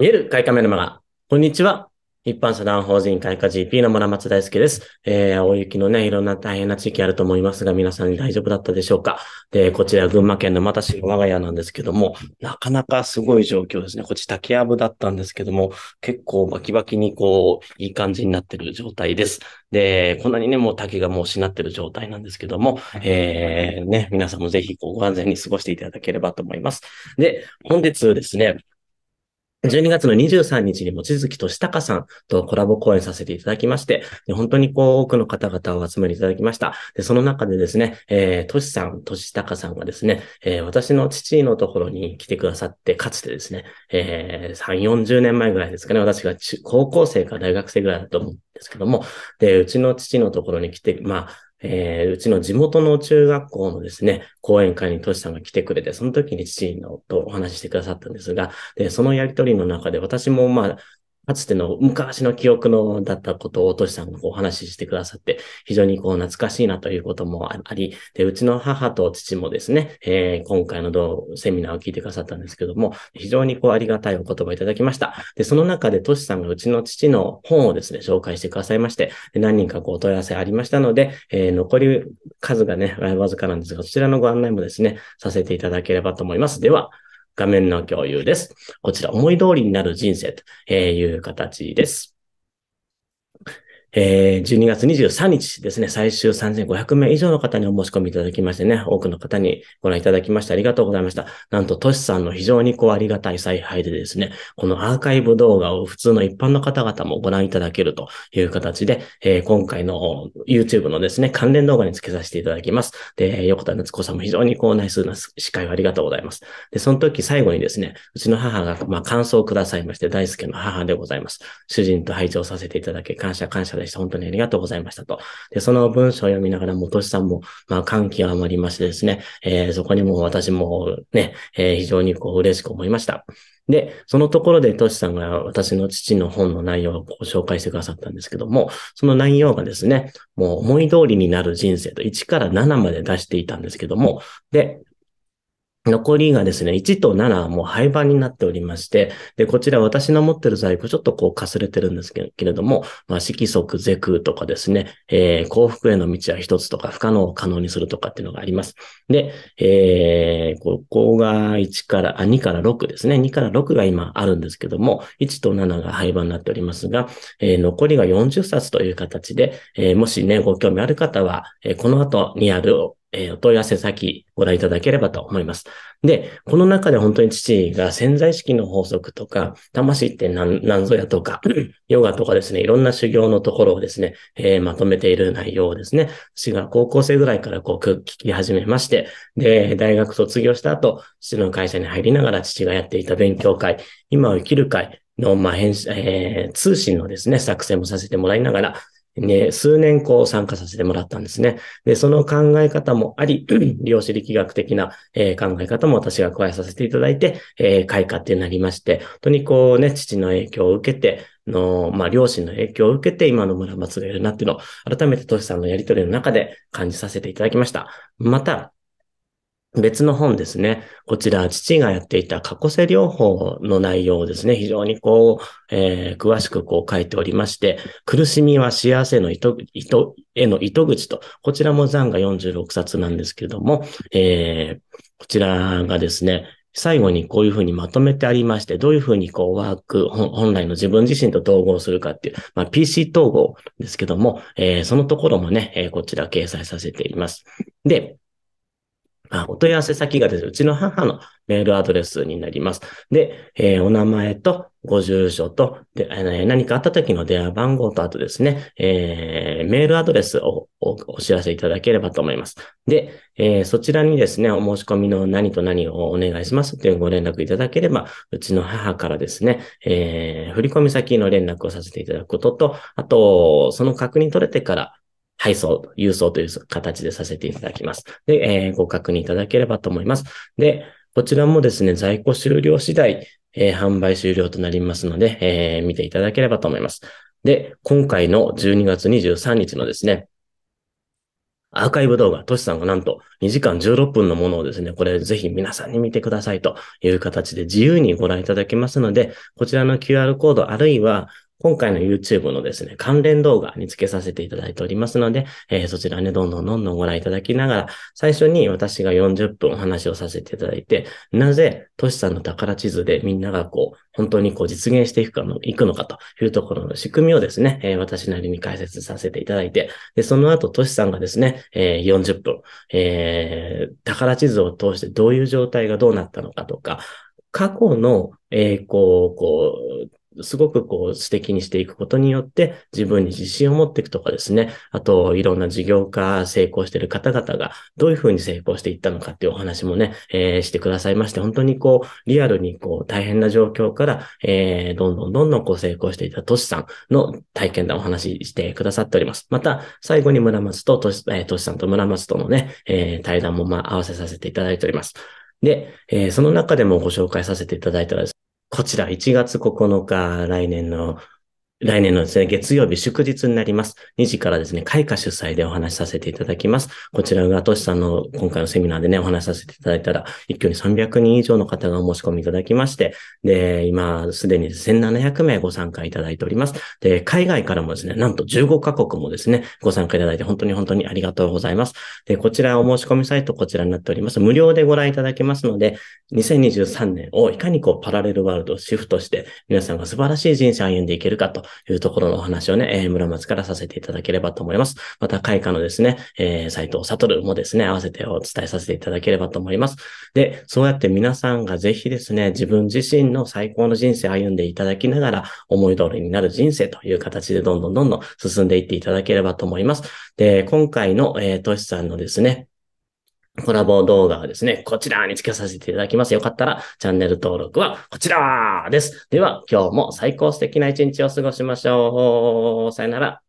見える開花メルマガ。こんにちは。一般社団法人開花 GP の村松大輔です。えー、大雪のね、いろんな大変な地域あると思いますが、皆さんに大丈夫だったでしょうかで、こちら群馬県のまたし我が家なんですけども、なかなかすごい状況ですね。こっち竹やぶだったんですけども、結構バキバキにこう、いい感じになってる状態です。で、こんなにね、もう竹がもうしなってる状態なんですけども、えー、ね、皆さんもぜひこうご安全に過ごしていただければと思います。で、本日ですね、12月の23日にもちづきとしたかさんとコラボ講演させていただきまして、本当にこう多くの方々を集まりいただきました。でその中でですね、えー、としさん、としたかさんがですね、えー、私の父のところに来てくださって、かつてですね、えー、3、40年前ぐらいですかね、私が高校生か大学生ぐらいだと思うんですけども、で、うちの父のところに来て、まあ、えー、うちの地元の中学校のですね、講演会にトシさんが来てくれて、その時に父のとお話ししてくださったんですが、で、そのやりとりの中で私もまあ、かつての昔の記憶のだったことをおとしさんがお話ししてくださって、非常にこう懐かしいなということもあり、で、うちの母と父もですね、えー、今回のどうセミナーを聞いてくださったんですけども、非常にこうありがたいお言葉をいただきました。で、その中でとしさんがうちの父の本をですね、紹介してくださいまして、で何人かこうお問い合わせありましたので、えー、残り数がね、わずかなんですが、そちらのご案内もですね、させていただければと思います。では、画面の共有です。こちら、思い通りになる人生という形です。えー、12月23日ですね、最終3500名以上の方にお申し込みいただきましてね、多くの方にご覧いただきましてありがとうございました。なんと、トシさんの非常にこうありがたい采配でですね、このアーカイブ動画を普通の一般の方々もご覧いただけるという形で、えー、今回の YouTube のですね、関連動画につけさせていただきます。で、横田夏子さんも非常にこうナイスな司会をありがとうございます。で、その時最後にですね、うちの母がまあ感想をくださいまして、大輔の母でございます。主人と拝聴させていただき、感謝感謝でした。本当にありがとうございましたと。で、その文章を読みながら、もしさんも、まあ、感極まりましてですね、えー、そこにも私もね、えー、非常にこう嬉しく思いました。で、そのところでトシさんが私の父の本の内容をご紹介してくださったんですけども、その内容がですね、もう思い通りになる人生と1から7まで出していたんですけども、で、残りがですね、1と7はもう廃盤になっておりまして、で、こちら私の持ってる在庫ちょっとこうかすれてるんですけれども、まあ、色即是空とかですね、えー、幸福への道は一つとか、不可能を可能にするとかっていうのがあります。で、えー、ここが1から、あ、2から6ですね。2から6が今あるんですけども、1と7が廃盤になっておりますが、えー、残りが40冊という形で、えー、もしね、ご興味ある方は、えー、この後にあるえー、お問い合わせ先ご覧いただければと思います。で、この中で本当に父が潜在意識の法則とか、魂って何何ぞやとか、ヨガとかですね、いろんな修行のところをですね、えー、まとめている内容をですね、父が高校生ぐらいからこう聞き始めまして、で、大学卒業した後、父の会社に入りながら父がやっていた勉強会、今を生きる会の、まあ、編えー、通信のですね、作成もさせてもらいながら、ね、数年こう参加させてもらったんですね。で、その考え方もあり、量子力学的な、えー、考え方も私が加えさせていただいて、えー、開花ってなりまして、本当にこうね、父の影響を受けて、の、まあ、両親の影響を受けて今の村松がいるなっていうのを、改めてトシさんのやりとりの中で感じさせていただきました。また、別の本ですね。こちら、父がやっていた過去性療法の内容をですね、非常にこう、えー、詳しくこう書いておりまして、苦しみは幸せの糸、糸、への糸口と、こちらも残が46冊なんですけれども、えー、こちらがですね、最後にこういうふうにまとめてありまして、どういうふうにこうワーク、本来の自分自身と統合するかっていう、まあ、PC 統合ですけども、えー、そのところもね、えこちら掲載させています。で、お問い合わせ先がですね、うちの母のメールアドレスになります。で、えー、お名前と、ご住所と、で、えー、何かあった時の電話番号と、あとですね、えー、メールアドレスをお知らせいただければと思います。で、えー、そちらにですね、お申し込みの何と何をお願いしますというご連絡いただければ、うちの母からですね、えー、振込先の連絡をさせていただくことと、あと、その確認取れてから、配送、郵送という形でさせていただきます。で、えー、ご確認いただければと思います。で、こちらもですね、在庫終了次第、えー、販売終了となりますので、えー、見ていただければと思います。で、今回の12月23日のですね、アーカイブ動画、トシさんがなんと2時間16分のものをですね、これぜひ皆さんに見てくださいという形で自由にご覧いただけますので、こちらの QR コードあるいは今回の YouTube のですね、関連動画につけさせていただいておりますので、えー、そちらね、どんどんどんどんご覧いただきながら、最初に私が40分お話をさせていただいて、なぜ、トシさんの宝地図でみんながこう、本当にこう実現していくかの、いくのかというところの仕組みをですね、えー、私なりに解説させていただいて、で、その後、トシさんがですね、えー、40分、えー、宝地図を通してどういう状態がどうなったのかとか、過去の、えー、こう、こう、すごくこう、素敵にしていくことによって、自分に自信を持っていくとかですね、あと、いろんな事業化、成功している方々が、どういうふうに成功していったのかっていうお話もね、えー、してくださいまして、本当にこう、リアルにこう、大変な状況から、えー、どんどんどんどんこう、成功していたトシさんの体験談をお話ししてくださっております。また、最後に村松とトシ、えー、トシさんと村松とのね、えー、対談もまあ、合わせさせていただいております。で、えー、その中でもご紹介させていただいたらですこちら1月9日、来年の来年のですね、月曜日祝日になります。2時からですね、開花主催でお話しさせていただきます。こちらがトシさんの今回のセミナーでね、お話しさせていただいたら、一挙に300人以上の方がお申し込みいただきまして、で、今、すでに1700名ご参加いただいております。で、海外からもですね、なんと15カ国もですね、ご参加いただいて本当に本当にありがとうございます。で、こちらお申し込みサイトこちらになっております。無料でご覧いただけますので、2023年をいかにこうパラレルワールドをシフトして、皆さんが素晴らしい人生を歩んでいけるかと、いうところのお話をね、えー、村松からさせていただければと思います。また、開花のですね、えー、斉藤悟もですね、合わせてお伝えさせていただければと思います。で、そうやって皆さんがぜひですね、自分自身の最高の人生を歩んでいただきながら、思い通りになる人生という形でどんどんどんどん進んでいっていただければと思います。で、今回の、えー、トシさんのですね、コラボ動画はですね、こちらにつけさせていただきます。よかったら、チャンネル登録はこちらです。では、今日も最高素敵な一日を過ごしましょう。さよなら。